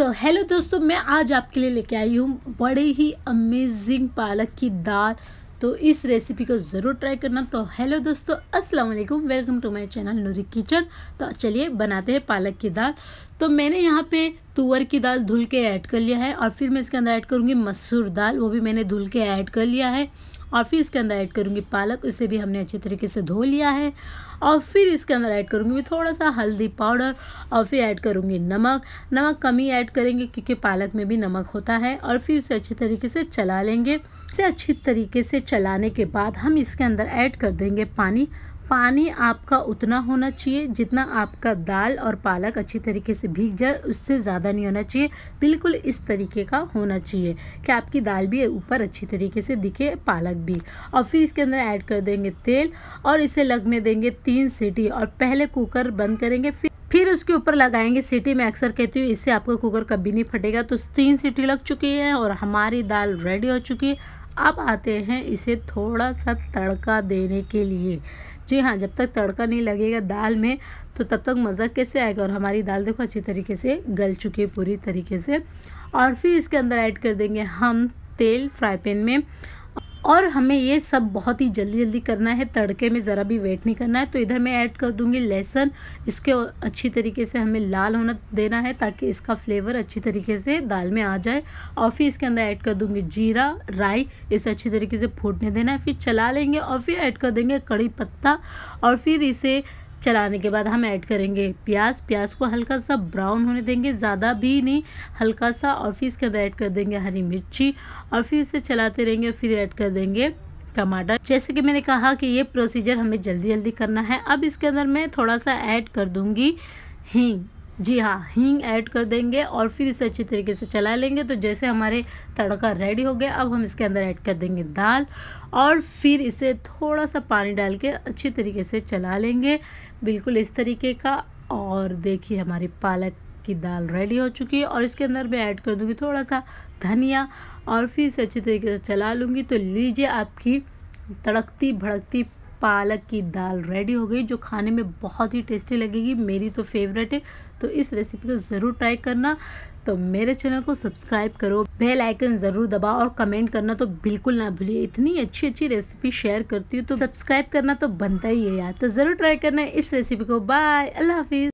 सो so, hello दोस्तों मैं आज आपके लिए लेके आई हूँ बड़े ही अमेजिंग पालक की दाल तो इस रेसिपी को ज़रूर ट्राई करना तो हेलो दोस्तों अस्सलाम वालेकुम welcome to my channel Noori kitchen तो चलिए बनाते हैं पालक की दाल तो मैंने यहाँ पे तुअर की दाल धुल के ऐड कर लिया है और फिर मैं इसके अंदर ऐड करूँगी मसूर दाल वो भी मैंने धुल के ऐड कर लिया है और फिर इसके अंदर ऐड करूँगी पालक इसे भी हमने अच्छे तरीके से धो लिया है और फिर इसके अंदर ऐड करूँगी थोड़ा सा हल्दी पाउडर और फिर ऐड करूँगी नमक नमक कम ही ऐड करेंगे क्योंकि पालक में भी नमक होता है और फिर इसे अच्छे तरीके से चला लेंगे इसे अच्छी तरीके से चलाने के बाद हम इसके अंदर ऐड कर देंगे पानी पानी आपका उतना होना चाहिए जितना आपका दाल और पालक अच्छी तरीके से भीग जाए उससे ज़्यादा नहीं होना चाहिए बिल्कुल इस तरीके का होना चाहिए कि आपकी दाल भी ऊपर अच्छी तरीके से दिखे पालक भी और फिर इसके अंदर ऐड कर देंगे तेल और इसे लगने देंगे तीन सीटी और पहले कुकर बंद करेंगे फिर फिर उसके ऊपर लगाएंगे सीटी मैं अक्सर कहती हूँ इससे आपका कुकर कभी नहीं फटेगा तो तीन सीटी लग चुकी है और हमारी दाल रेडी हो चुकी है अब आते हैं इसे थोड़ा सा तड़का देने के लिए जी हाँ जब तक तड़का नहीं लगेगा दाल में तो तब तक मज़ा कैसे आएगा और हमारी दाल देखो अच्छी तरीके से गल चुकी है पूरी तरीके से और फिर इसके अंदर ऐड कर देंगे हम तेल फ्राई पैन में और हमें ये सब बहुत ही जल्दी जल्दी करना है तड़के में ज़रा भी वेट नहीं करना है तो इधर मैं ऐड कर दूँगी लहसुन इसके अच्छी तरीके से हमें लाल होना देना है ताकि इसका फ्लेवर अच्छी तरीके से दाल में आ जाए और फिर इसके अंदर ऐड कर दूँगी जीरा राई इसे अच्छी तरीके से फूटने देना है फिर चला लेंगे और फिर ऐड कर देंगे कड़ी पत्ता और फिर इसे चलाने के बाद हम ऐड करेंगे प्याज प्याज को हल्का सा ब्राउन होने देंगे ज़्यादा भी नहीं हल्का सा और फिर इसके अंदर ऐड कर देंगे हरी मिर्ची और फिर इसे चलाते रहेंगे और फिर ऐड कर देंगे टमाटर जैसे कि मैंने कहा कि ये प्रोसीजर हमें जल्दी जल्दी करना है अब इसके अंदर मैं थोड़ा सा ऐड कर दूँगी हींग जी हाँ हींग ऐड कर देंगे और फिर इसे अच्छी तरीके से चला लेंगे तो जैसे हमारे तड़का रेडी हो गया अब हम इसके अंदर ऐड कर देंगे दाल और फिर इसे थोड़ा सा पानी डाल के अच्छी तरीके से चला लेंगे बिल्कुल इस तरीके का और देखिए हमारी पालक की दाल रेडी हो चुकी है और इसके अंदर मैं ऐड कर दूँगी थोड़ा सा धनिया और फिर इसे अच्छी तरीके से चला लूँगी तो लीजिए आपकी तड़कती भड़कती पालक की दाल रेडी हो गई जो खाने में बहुत ही टेस्टी लगेगी मेरी तो फेवरेट है तो इस रेसिपी को ज़रूर ट्राई करना तो मेरे चैनल को सब्सक्राइब करो बेल आइकन ज़रूर दबाओ और कमेंट करना तो बिल्कुल ना भूलिए इतनी अच्छी अच्छी रेसिपी शेयर करती हूँ तो सब्सक्राइब करना तो बनता ही है यार तो ज़रूर ट्राई करना इस रेसिपी को बाय अल्लाह हाफिज़